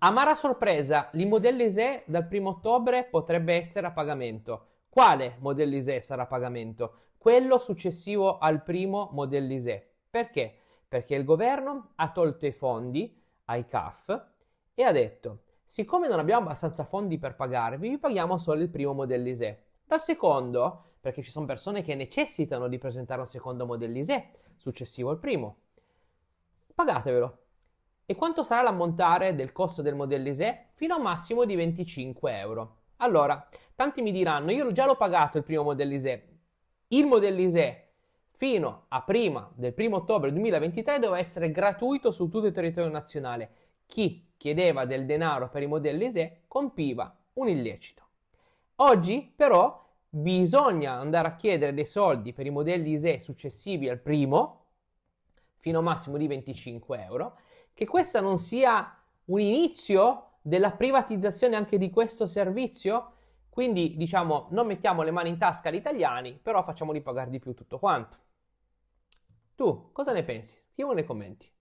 Amara sorpresa, l'immodello ISE dal 1 ottobre potrebbe essere a pagamento. Quale modello ISE sarà a pagamento? Quello successivo al primo modello ISE. Perché? Perché il governo ha tolto i fondi ai CAF e ha detto siccome non abbiamo abbastanza fondi per pagarvi, vi paghiamo solo il primo modello ISE. Dal secondo, perché ci sono persone che necessitano di presentare un secondo modello ISE successivo al primo, pagatevelo. E quanto sarà l'ammontare del costo del modello ISE? Fino a un massimo di 25 euro. Allora, tanti mi diranno, io già l'ho pagato il primo modello ISE. Il modello ISE fino a prima del 1 ottobre 2023 doveva essere gratuito su tutto il territorio nazionale. Chi chiedeva del denaro per i modelli ISE compiva un illecito. Oggi però bisogna andare a chiedere dei soldi per i modelli ISE successivi al primo fino a massimo di 25 euro, che questa non sia un inizio della privatizzazione anche di questo servizio? Quindi diciamo non mettiamo le mani in tasca agli italiani, però facciamoli pagare di più tutto quanto. Tu cosa ne pensi? Scrivo nei commenti.